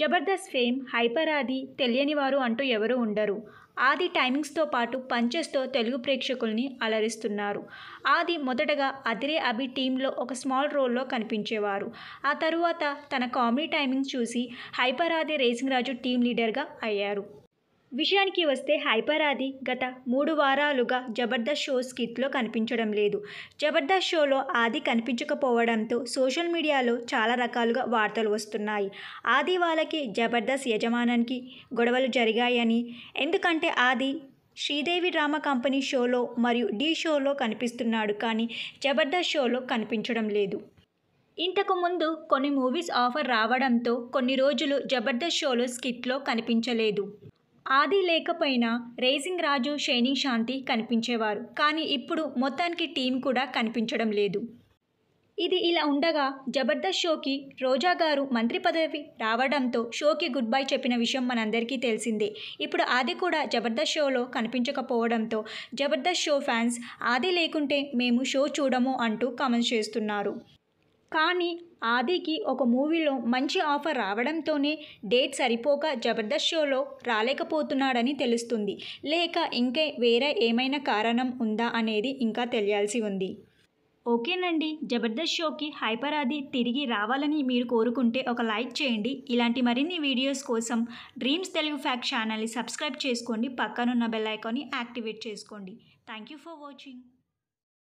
Jabardasth fame hyper ఆది తెలియని వారు అంటూ ఎవరూ ఉండరు ఆది టైమింగ్స్తో పాటు పంచెస్తో తెలుగు ప్రేక్షకుల్ని అలరిస్తున్నారు ఆది మొదటగా అదిరే అభి టీంలో ఒక స్మాల్ రోల్లో కనిపించేవారు ఆ తరువాత తన కామెడీ టైమింగ్స్ చూసి hyper Aadi racing Raju team లీడర్గా అయ్యారు విషయానికి వస్తే హైపర్ ఆది గత మూడు వారాలుగా జబర్దస్త్ షో స్కిట్లో కనిపించడం లేదు జబర్దస్త్ షోలో ఆది కనిపించకపోవడంతో సోషల్ మీడియాలో చాలా రకాలుగా వార్తలు వస్తున్నాయి ఆది వాళ్ళకి జబర్దస్త్ యజమానానికి గొడవలు జరిగాయని ఎందుకంటే ఆది శ్రీదేవి డ్రామా కంపెనీ షోలో మరియు డీ షోలో కనిపిస్తున్నాడు కానీ జబర్దస్త్ షోలో కనిపించడం లేదు ఇంతకు ముందు కొన్ని మూవీస్ ఆఫర్ రావడంతో కొన్ని రోజులు జబర్దస్త్ షోలో స్కిట్లో కనిపించలేదు ఆది లేకపోయినా రేసింగ్ రాజు షైనింగ్ శాంతి కనిపించేవారు కానీ ఇప్పుడు మొత్తానికి టీం కూడా కనిపించడం లేదు ఇది ఇలా ఉండగా జబర్దస్త్ షోకి రోజా గారు మంత్రి పదవి రావడంతో షోకి గుడ్ బై చెప్పిన విషయం మనందరికీ తెలిసిందే ఇప్పుడు ఆది కూడా జబర్దస్త్ షోలో కనిపించకపోవడంతో జబర్దస్త్ షో ఫ్యాన్స్ ఆది లేకుంటే మేము షో చూడము అంటూ కామెంట్స్ చేస్తున్నారు కానీ ఆదికి ఒక మూవీలో మంచి ఆఫర్ రావడంతోనే డేట్ సరిపోక జబర్దస్త్ షోలో రాలేకపోతున్నాడని తెలుస్తుంది లేక ఇంకే వేరే ఏమైనా కారణం ఉందా అనేది ఇంకా తెలియాల్సి ఉంది ఓకేనండి జబర్దస్త్ షోకి హైపర్ ఆది తిరిగి రావాలని మీరు కోరుకుంటే ఒక లైక్ చేయండి ఇలాంటి మరిన్ని వీడియోస్ కోసం డ్రీమ్స్ తెలుగు ఫ్యాక్ట్ ఛానల్ని సబ్స్క్రైబ్ చేసుకోండి పక్కనున్న బెల్ ఐకాన్ని యాక్టివేట్ చేసుకోండి థ్యాంక్ యూ ఫర్ వాచింగ్